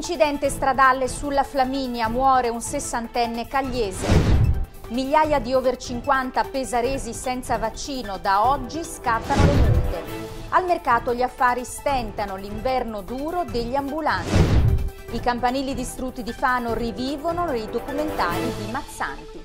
Incidente stradale sulla Flaminia, muore un sessantenne cagliese. Migliaia di over 50 pesaresi senza vaccino, da oggi scattano le multe. Al mercato gli affari stentano l'inverno duro degli ambulanti. I campanili distrutti di Fano rivivono i documentari di Mazzanti.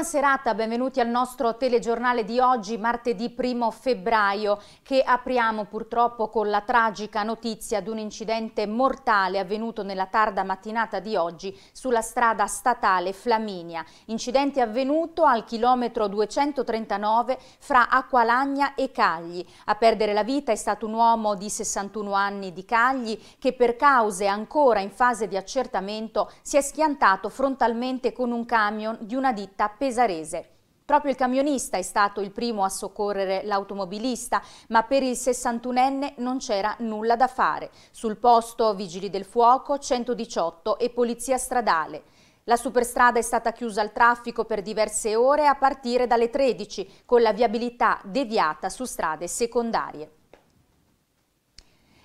Buona serata, benvenuti al nostro telegiornale di oggi, martedì 1 febbraio, che apriamo purtroppo con la tragica notizia di un incidente mortale avvenuto nella tarda mattinata di oggi sulla strada statale Flaminia. Incidente avvenuto al chilometro 239 fra Acqualagna e Cagli. A perdere la vita è stato un uomo di 61 anni di Cagli che per cause ancora in fase di accertamento si è schiantato frontalmente con un camion di una ditta pesante pesarese. Proprio il camionista è stato il primo a soccorrere l'automobilista, ma per il 61enne non c'era nulla da fare. Sul posto vigili del fuoco, 118 e polizia stradale. La superstrada è stata chiusa al traffico per diverse ore a partire dalle 13 con la viabilità deviata su strade secondarie.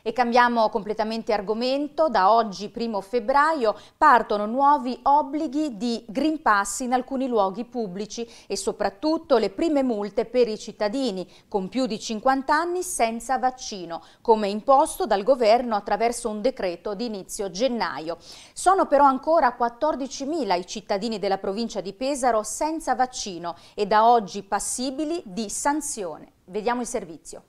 E cambiamo completamente argomento. Da oggi, primo febbraio, partono nuovi obblighi di Green Pass in alcuni luoghi pubblici e soprattutto le prime multe per i cittadini con più di 50 anni senza vaccino, come imposto dal governo attraverso un decreto di inizio gennaio. Sono però ancora 14.000 i cittadini della provincia di Pesaro senza vaccino e da oggi passibili di sanzione. Vediamo il servizio.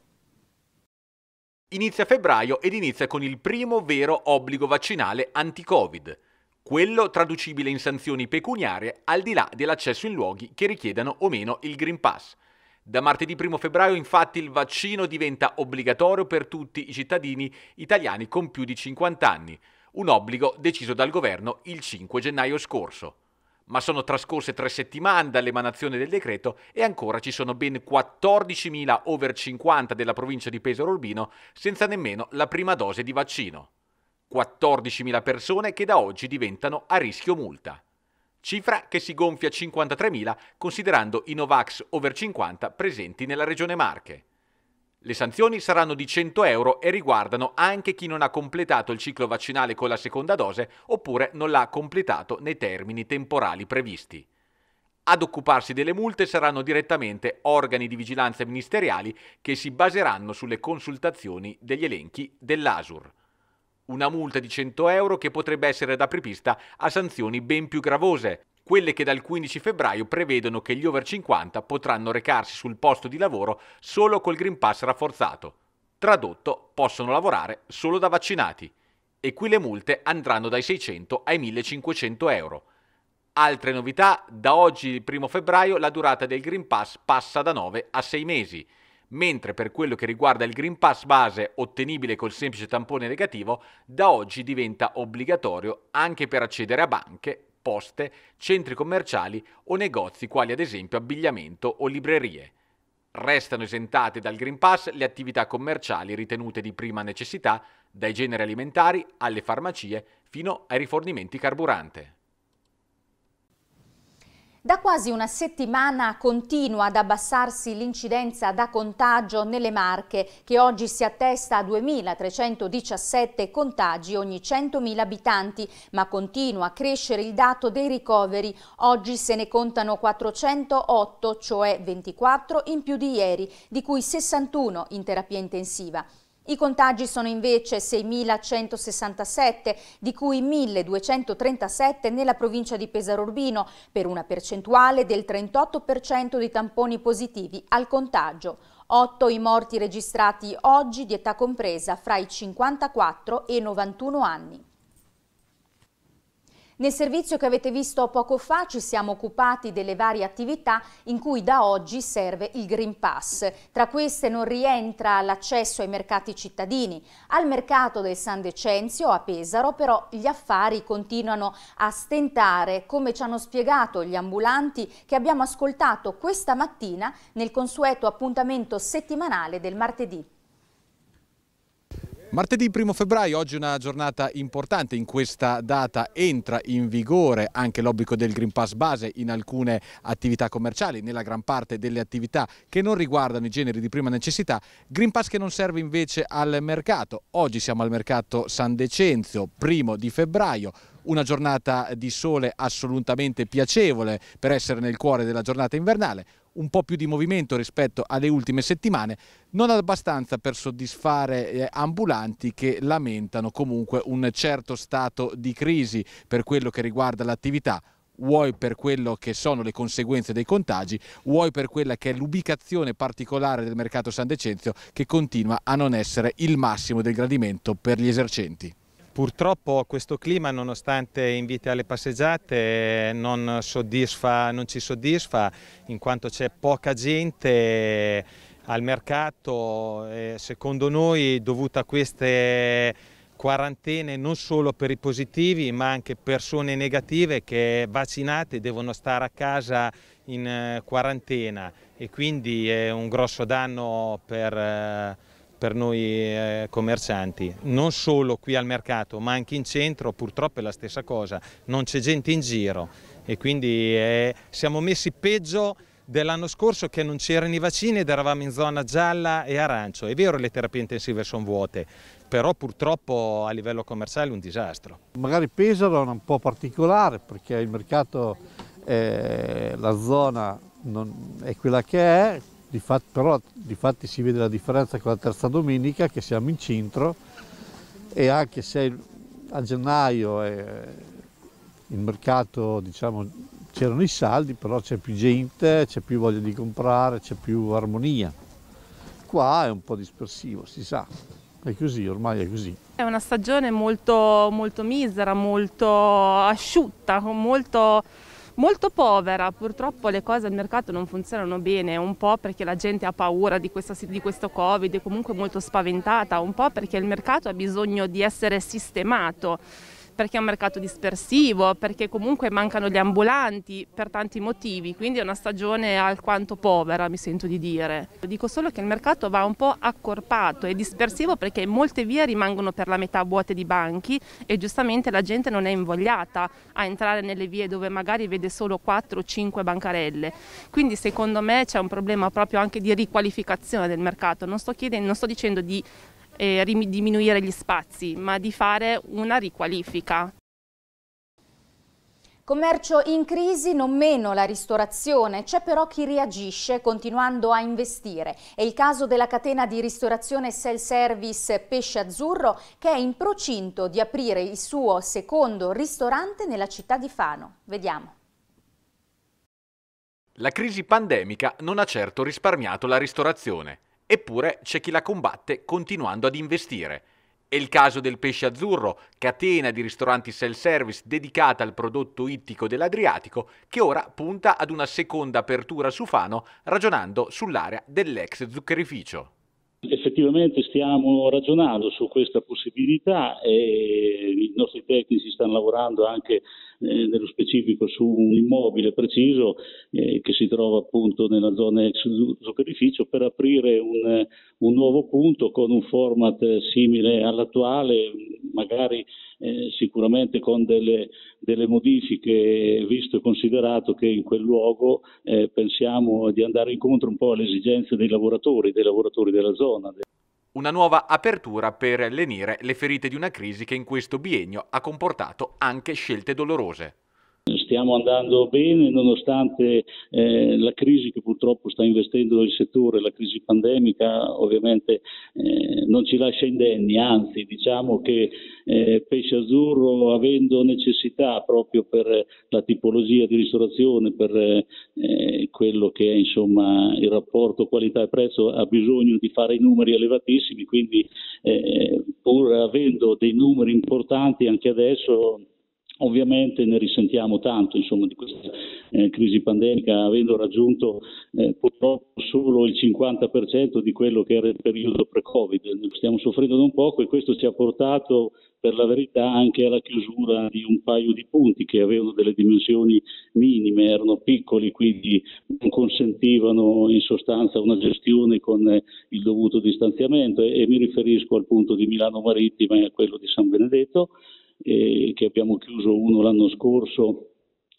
Inizia febbraio ed inizia con il primo vero obbligo vaccinale anti-Covid, quello traducibile in sanzioni pecuniarie al di là dell'accesso in luoghi che richiedano o meno il Green Pass. Da martedì 1 febbraio infatti il vaccino diventa obbligatorio per tutti i cittadini italiani con più di 50 anni, un obbligo deciso dal governo il 5 gennaio scorso ma sono trascorse tre settimane dall'emanazione del decreto e ancora ci sono ben 14.000 over 50 della provincia di Pesaro Urbino senza nemmeno la prima dose di vaccino. 14.000 persone che da oggi diventano a rischio multa. Cifra che si gonfia a 53.000 considerando i Novax over 50 presenti nella regione Marche. Le sanzioni saranno di 100 euro e riguardano anche chi non ha completato il ciclo vaccinale con la seconda dose oppure non l'ha completato nei termini temporali previsti. Ad occuparsi delle multe saranno direttamente organi di vigilanza ministeriali che si baseranno sulle consultazioni degli elenchi dell'ASUR. Una multa di 100 euro che potrebbe essere da apripista a sanzioni ben più gravose, quelle che dal 15 febbraio prevedono che gli over 50 potranno recarsi sul posto di lavoro solo col Green Pass rafforzato. Tradotto, possono lavorare solo da vaccinati. E qui le multe andranno dai 600 ai 1500 euro. Altre novità, da oggi il 1 febbraio la durata del Green Pass passa da 9 a 6 mesi, mentre per quello che riguarda il Green Pass base ottenibile col semplice tampone negativo, da oggi diventa obbligatorio anche per accedere a banche, poste, centri commerciali o negozi quali ad esempio abbigliamento o librerie. Restano esentate dal Green Pass le attività commerciali ritenute di prima necessità, dai generi alimentari alle farmacie fino ai rifornimenti carburante. Da quasi una settimana continua ad abbassarsi l'incidenza da contagio nelle Marche, che oggi si attesta a 2.317 contagi ogni 100.000 abitanti, ma continua a crescere il dato dei ricoveri. Oggi se ne contano 408, cioè 24 in più di ieri, di cui 61 in terapia intensiva. I contagi sono invece 6.167, di cui 1.237 nella provincia di Pesaro Urbino, per una percentuale del 38% di tamponi positivi al contagio. 8 i morti registrati oggi di età compresa fra i 54 e i 91 anni. Nel servizio che avete visto poco fa ci siamo occupati delle varie attività in cui da oggi serve il Green Pass. Tra queste non rientra l'accesso ai mercati cittadini. Al mercato del San Decenzio a Pesaro però gli affari continuano a stentare, come ci hanno spiegato gli ambulanti che abbiamo ascoltato questa mattina nel consueto appuntamento settimanale del martedì. Martedì 1 febbraio, oggi una giornata importante, in questa data entra in vigore anche l'obbligo del Green Pass base in alcune attività commerciali, nella gran parte delle attività che non riguardano i generi di prima necessità, Green Pass che non serve invece al mercato. Oggi siamo al mercato San Decenzio, primo di febbraio, una giornata di sole assolutamente piacevole per essere nel cuore della giornata invernale, un po' più di movimento rispetto alle ultime settimane, non abbastanza per soddisfare eh, ambulanti che lamentano comunque un certo stato di crisi per quello che riguarda l'attività vuoi per quello che sono le conseguenze dei contagi, vuoi per quella che è l'ubicazione particolare del mercato San Decenzio che continua a non essere il massimo del gradimento per gli esercenti. Purtroppo questo clima, nonostante inviti alle passeggiate, non, soddisfa, non ci soddisfa in quanto c'è poca gente eh, al mercato, secondo noi dovuta a queste quarantene non solo per i positivi ma anche persone negative che vaccinate devono stare a casa in eh, quarantena e quindi è un grosso danno per eh, per noi eh, commercianti, non solo qui al mercato ma anche in centro purtroppo è la stessa cosa, non c'è gente in giro e quindi eh, siamo messi peggio dell'anno scorso che non c'erano i vaccini ed eravamo in zona gialla e arancio. È vero le terapie intensive sono vuote, però purtroppo a livello commerciale è un disastro. Magari Pesaro è un po' particolare perché il mercato, eh, la zona non è quella che è, Difatti, però difatti si vede la differenza con la terza domenica che siamo in centro e anche se a gennaio eh, il mercato diciamo c'erano i saldi però c'è più gente, c'è più voglia di comprare, c'è più armonia. Qua è un po' dispersivo, si sa, è così, ormai è così. È una stagione molto, molto misera, molto asciutta, con molto molto povera, purtroppo le cose al mercato non funzionano bene, un po' perché la gente ha paura di, questa, di questo Covid, è comunque molto spaventata, un po' perché il mercato ha bisogno di essere sistemato perché è un mercato dispersivo, perché comunque mancano gli ambulanti per tanti motivi, quindi è una stagione alquanto povera, mi sento di dire. Dico solo che il mercato va un po' accorpato e dispersivo perché molte vie rimangono per la metà vuote di banchi e giustamente la gente non è invogliata a entrare nelle vie dove magari vede solo 4 o 5 bancarelle. Quindi secondo me c'è un problema proprio anche di riqualificazione del mercato. Non sto, chiedendo, non sto dicendo di e diminuire gli spazi, ma di fare una riqualifica. Commercio in crisi, non meno la ristorazione, c'è però chi reagisce continuando a investire. È il caso della catena di ristorazione self-service Pesce Azzurro che è in procinto di aprire il suo secondo ristorante nella città di Fano. Vediamo. La crisi pandemica non ha certo risparmiato la ristorazione. Eppure c'è chi la combatte continuando ad investire. È il caso del Pesce Azzurro, catena di ristoranti self-service dedicata al prodotto ittico dell'Adriatico, che ora punta ad una seconda apertura su Fano ragionando sull'area dell'ex zuccherificio effettivamente stiamo ragionando su questa possibilità e i nostri tecnici stanno lavorando anche eh, nello specifico su un immobile preciso eh, che si trova appunto nella zona ex zuccherificio per aprire un, un nuovo punto con un format eh, simile all'attuale, magari eh, sicuramente con delle, delle, modifiche, visto e considerato che in quel luogo eh, pensiamo di andare incontro un po' alle esigenze dei lavoratori, dei lavoratori della zona. Una nuova apertura per lenire le ferite di una crisi che in questo biennio ha comportato anche scelte dolorose stiamo andando bene nonostante eh, la crisi che purtroppo sta investendo il settore, la crisi pandemica ovviamente eh, non ci lascia indenni, anzi diciamo che eh, Pesce Azzurro avendo necessità proprio per la tipologia di ristorazione, per eh, quello che è insomma, il rapporto qualità e prezzo, ha bisogno di fare i numeri elevatissimi, quindi eh, pur avendo dei numeri importanti anche adesso Ovviamente ne risentiamo tanto insomma, di questa eh, crisi pandemica, avendo raggiunto eh, purtroppo solo il 50% di quello che era il periodo pre-Covid. Stiamo soffrendo da un poco e questo ci ha portato per la verità anche alla chiusura di un paio di punti che avevano delle dimensioni minime, erano piccoli, quindi non consentivano in sostanza una gestione con eh, il dovuto distanziamento e, e mi riferisco al punto di Milano Marittima e a quello di San Benedetto eh, che abbiamo chiuso uno l'anno scorso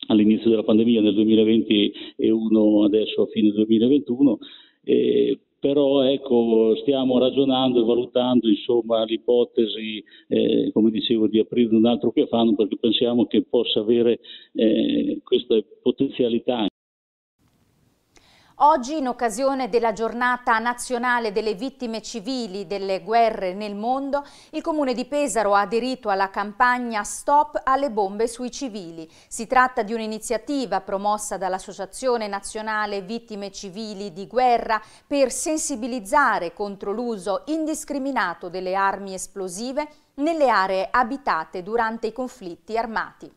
all'inizio della pandemia nel 2020 e uno adesso a fine 2021. Eh, però ecco, stiamo ragionando e valutando insomma, l'ipotesi, eh, come dicevo, di aprire un altro Piafano perché pensiamo che possa avere eh, questa potenzialità. Oggi, in occasione della giornata nazionale delle vittime civili delle guerre nel mondo, il comune di Pesaro ha aderito alla campagna Stop alle bombe sui civili. Si tratta di un'iniziativa promossa dall'Associazione Nazionale Vittime Civili di Guerra per sensibilizzare contro l'uso indiscriminato delle armi esplosive nelle aree abitate durante i conflitti armati.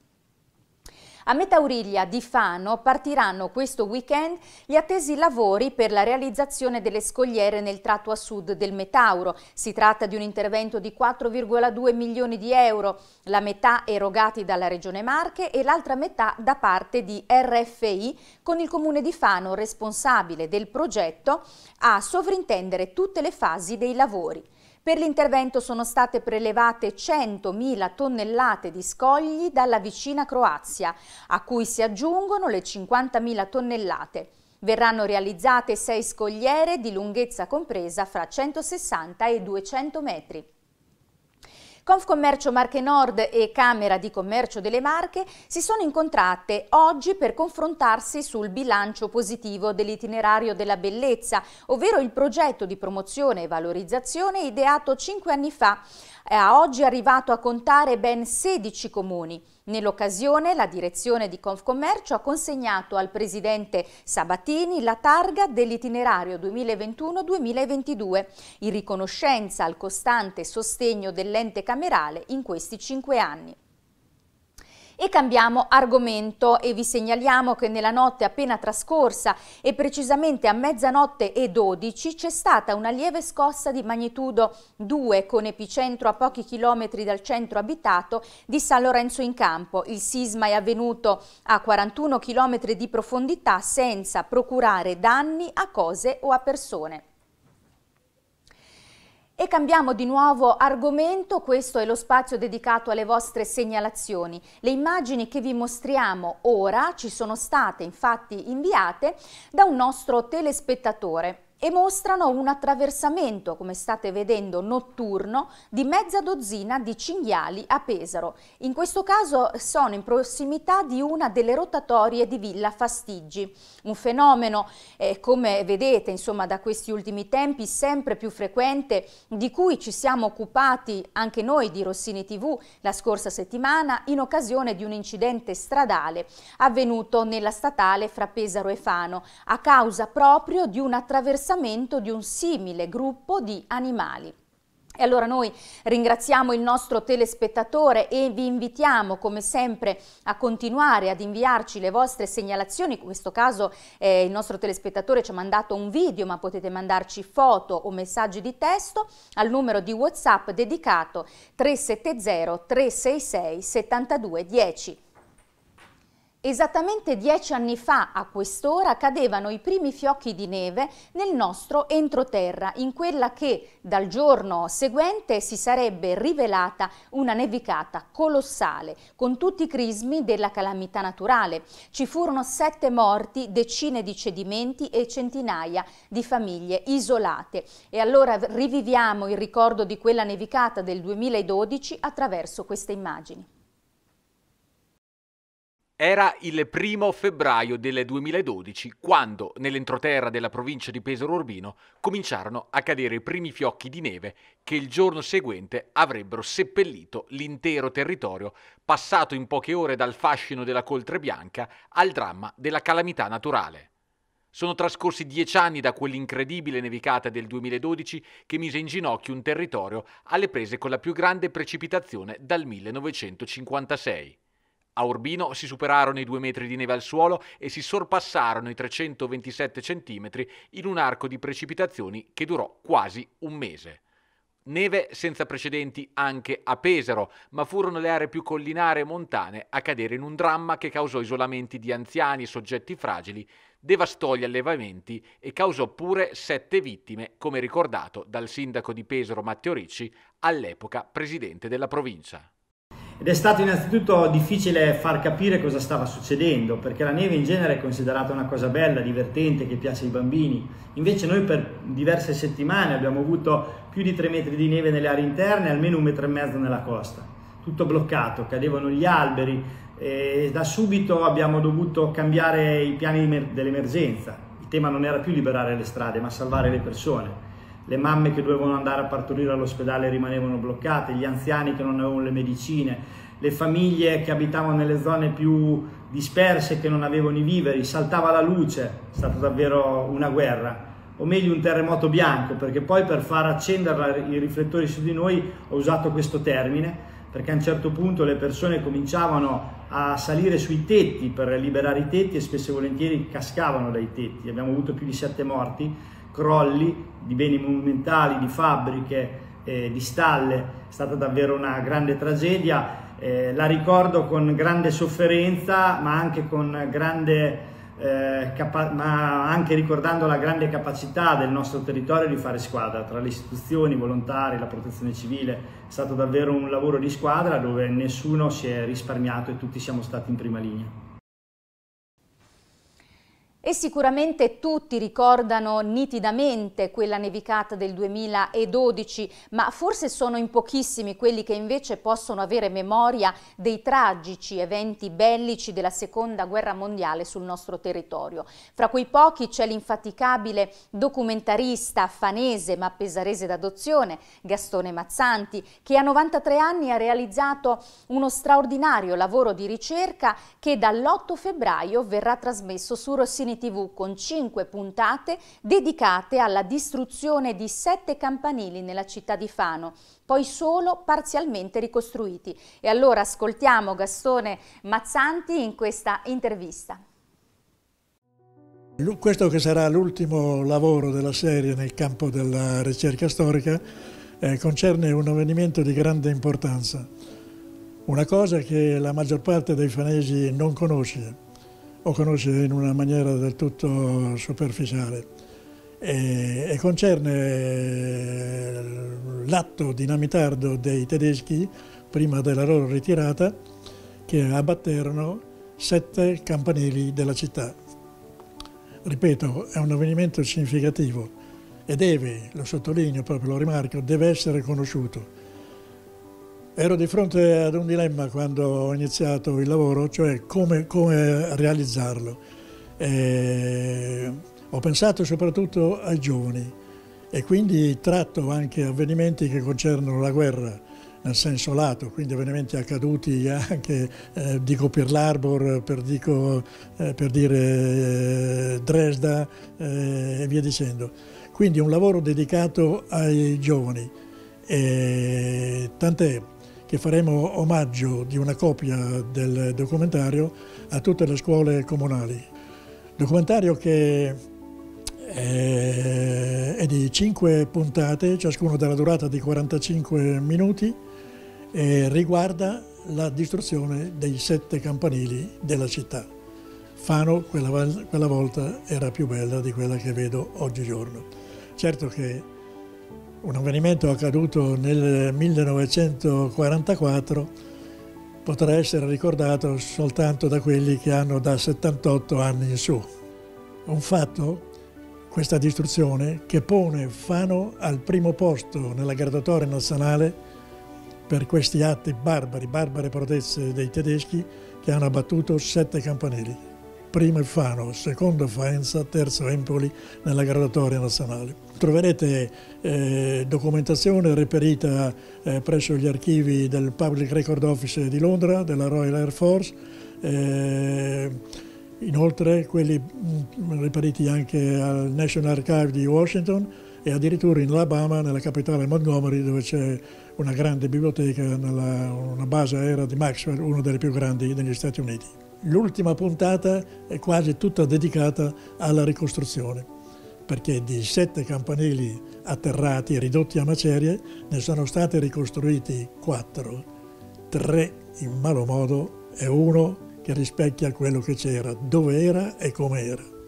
A Metauriglia di Fano partiranno questo weekend gli attesi lavori per la realizzazione delle scogliere nel tratto a sud del Metauro. Si tratta di un intervento di 4,2 milioni di euro, la metà erogati dalla Regione Marche e l'altra metà da parte di RFI con il Comune di Fano responsabile del progetto a sovrintendere tutte le fasi dei lavori. Per l'intervento sono state prelevate 100.000 tonnellate di scogli dalla vicina Croazia, a cui si aggiungono le 50.000 tonnellate. Verranno realizzate sei scogliere di lunghezza compresa fra 160 e 200 metri. Confcommercio Marche Nord e Camera di Commercio delle Marche si sono incontrate oggi per confrontarsi sul bilancio positivo dell'itinerario della bellezza, ovvero il progetto di promozione e valorizzazione ideato cinque anni fa, eh, a oggi è arrivato a contare ben 16 comuni. Nell'occasione la direzione di Confcommercio ha consegnato al presidente Sabatini la targa dell'itinerario 2021-2022 in riconoscenza al costante sostegno dell'ente camerale in questi cinque anni. E cambiamo argomento e vi segnaliamo che nella notte appena trascorsa e precisamente a mezzanotte e 12 c'è stata una lieve scossa di magnitudo 2 con epicentro a pochi chilometri dal centro abitato di San Lorenzo in Campo. Il sisma è avvenuto a 41 chilometri di profondità senza procurare danni a cose o a persone. E cambiamo di nuovo argomento, questo è lo spazio dedicato alle vostre segnalazioni. Le immagini che vi mostriamo ora ci sono state infatti inviate da un nostro telespettatore e mostrano un attraversamento, come state vedendo, notturno di mezza dozzina di cinghiali a Pesaro. In questo caso sono in prossimità di una delle rotatorie di Villa Fastiggi, un fenomeno, eh, come vedete, insomma, da questi ultimi tempi sempre più frequente, di cui ci siamo occupati anche noi di Rossini TV la scorsa settimana in occasione di un incidente stradale avvenuto nella statale fra Pesaro e Fano, a causa proprio di un attraversamento apprezzamento di un simile gruppo di animali. E allora noi ringraziamo il nostro telespettatore e vi invitiamo come sempre a continuare ad inviarci le vostre segnalazioni, in questo caso eh, il nostro telespettatore ci ha mandato un video ma potete mandarci foto o messaggi di testo al numero di Whatsapp dedicato 370 366 7210. Esattamente dieci anni fa, a quest'ora, cadevano i primi fiocchi di neve nel nostro entroterra, in quella che dal giorno seguente si sarebbe rivelata una nevicata colossale, con tutti i crismi della calamità naturale. Ci furono sette morti, decine di cedimenti e centinaia di famiglie isolate. E allora riviviamo il ricordo di quella nevicata del 2012 attraverso queste immagini. Era il primo febbraio del 2012 quando, nell'entroterra della provincia di Pesaro Urbino, cominciarono a cadere i primi fiocchi di neve che il giorno seguente avrebbero seppellito l'intero territorio, passato in poche ore dal fascino della coltre bianca al dramma della calamità naturale. Sono trascorsi dieci anni da quell'incredibile nevicata del 2012 che mise in ginocchio un territorio alle prese con la più grande precipitazione dal 1956. A Urbino si superarono i 2 metri di neve al suolo e si sorpassarono i 327 centimetri in un arco di precipitazioni che durò quasi un mese. Neve senza precedenti anche a Pesaro, ma furono le aree più collinare e montane a cadere in un dramma che causò isolamenti di anziani e soggetti fragili, devastò gli allevamenti e causò pure sette vittime, come ricordato dal sindaco di Pesaro Matteo Ricci, all'epoca presidente della provincia. Ed è stato innanzitutto difficile far capire cosa stava succedendo, perché la neve in genere è considerata una cosa bella, divertente, che piace ai bambini. Invece noi per diverse settimane abbiamo avuto più di 3 metri di neve nelle aree interne e almeno un metro e mezzo nella costa. Tutto bloccato, cadevano gli alberi e da subito abbiamo dovuto cambiare i piani dell'emergenza. Il tema non era più liberare le strade, ma salvare le persone le mamme che dovevano andare a partorire all'ospedale rimanevano bloccate, gli anziani che non avevano le medicine, le famiglie che abitavano nelle zone più disperse che non avevano i viveri, saltava la luce, è stata davvero una guerra, o meglio un terremoto bianco, perché poi per far accendere i riflettori su di noi ho usato questo termine, perché a un certo punto le persone cominciavano a salire sui tetti per liberare i tetti e spesso e volentieri cascavano dai tetti, abbiamo avuto più di sette morti, crolli di beni monumentali, di fabbriche, eh, di stalle, è stata davvero una grande tragedia. Eh, la ricordo con grande sofferenza, ma anche, grande, eh, ma anche ricordando la grande capacità del nostro territorio di fare squadra tra le istituzioni, i volontari, la protezione civile. È stato davvero un lavoro di squadra dove nessuno si è risparmiato e tutti siamo stati in prima linea. E sicuramente tutti ricordano nitidamente quella nevicata del 2012, ma forse sono in pochissimi quelli che invece possono avere memoria dei tragici eventi bellici della Seconda Guerra Mondiale sul nostro territorio. Fra quei pochi c'è l'infaticabile documentarista fanese ma pesarese d'adozione Gastone Mazzanti, che a 93 anni ha realizzato uno straordinario lavoro di ricerca che dall'8 febbraio verrà trasmesso su Rossini Ciliegini TV con cinque puntate dedicate alla distruzione di sette campanili nella città di Fano, poi solo parzialmente ricostruiti. E allora ascoltiamo Gastone Mazzanti in questa intervista. Questo che sarà l'ultimo lavoro della serie nel campo della ricerca storica eh, concerne un avvenimento di grande importanza, una cosa che la maggior parte dei fanesi non conosce o conosce in una maniera del tutto superficiale. E, e concerne eh, l'atto dinamitardo dei tedeschi prima della loro ritirata che abbatterono sette campanili della città. Ripeto, è un avvenimento significativo e deve, lo sottolineo proprio, lo rimarco, deve essere conosciuto Ero di fronte ad un dilemma quando ho iniziato il lavoro, cioè come, come realizzarlo. E eh, ho pensato soprattutto ai giovani e quindi tratto anche avvenimenti che concernono la guerra nel senso lato, quindi avvenimenti accaduti anche, eh, dico Pearl Harbor, per, dico, eh, per dire eh, Dresda eh, e via dicendo. Quindi un lavoro dedicato ai giovani. E, tant'è che faremo omaggio di una copia del documentario a tutte le scuole comunali. Documentario che eh, è di 5 puntate, ciascuno della durata di 45 minuti, e riguarda la distruzione dei sette campanili della città. Fano quella, quella volta era più bella di quella che vedo oggigiorno. Certo che un avvenimento accaduto nel 1944 potrà essere ricordato soltanto da quelli che hanno da 78 anni in su. Un fatto, questa distruzione, che pone Fano al primo posto nella graduatoria nazionale per questi atti barbari, barbare prodezze dei tedeschi che hanno abbattuto sette campanelli prima Fano, secondo Faenza, terzo Empoli nella graduatoria nazionale. Troverete eh, documentazione reperita eh, presso gli archivi del Public Record Office di Londra, della Royal Air Force, eh, inoltre quelli mh, mm, reperiti anche al National Archive di Washington e addirittura in Alabama, nella capitale Montgomery, dove c'è una grande biblioteca, nella, una base aerea di Maxwell, una delle più grandi degli Stati Uniti l'ultima puntata è quasi tutta dedicata alla ricostruzione, perché di sette campanili atterrati e ridotti a macerie ne sono stati ricostruiti quattro, tre in malo modo e uno che rispecchia quello che c'era, dove era e come era.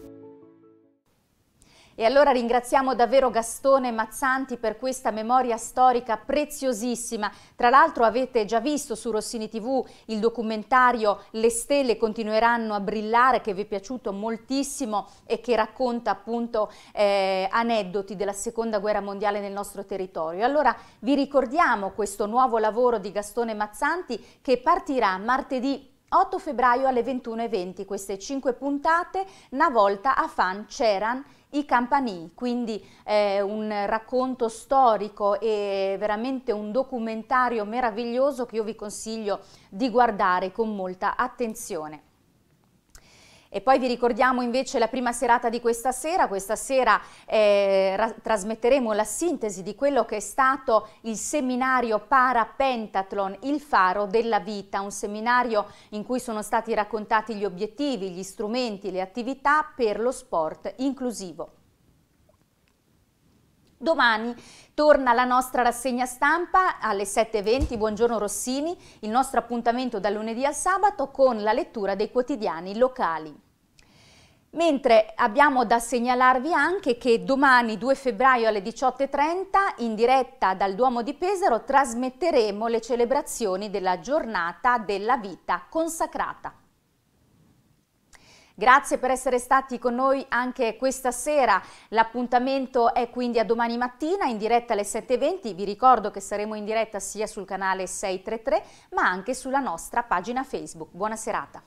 E allora ringraziamo davvero Gastone Mazzanti per questa memoria storica preziosissima. Tra l'altro avete già visto su Rossini TV il documentario Le stelle continueranno a brillare che vi è piaciuto moltissimo e che racconta appunto eh, aneddoti della seconda guerra mondiale nel nostro territorio. Allora vi ricordiamo questo nuovo lavoro di Gastone Mazzanti che partirà martedì 8 febbraio alle 21.20. Queste 5 puntate, una volta a Fan Ceran i Campanì, quindi eh, un racconto storico e veramente un documentario meraviglioso che io vi consiglio di guardare con molta attenzione. E poi vi ricordiamo invece la prima serata di questa sera, questa sera eh, trasmetteremo la sintesi di quello che è stato il seminario Para Pentathlon, il faro della vita, un seminario in cui sono stati raccontati gli obiettivi, gli strumenti, le attività per lo sport inclusivo. Domani torna la nostra rassegna stampa alle 7.20, buongiorno Rossini, il nostro appuntamento da lunedì al sabato con la lettura dei quotidiani locali. Mentre abbiamo da segnalarvi anche che domani 2 febbraio alle 18.30 in diretta dal Duomo di Pesaro trasmetteremo le celebrazioni della giornata della vita consacrata. Grazie per essere stati con noi anche questa sera. L'appuntamento è quindi a domani mattina in diretta alle 7.20. Vi ricordo che saremo in diretta sia sul canale 633 ma anche sulla nostra pagina Facebook. Buona serata.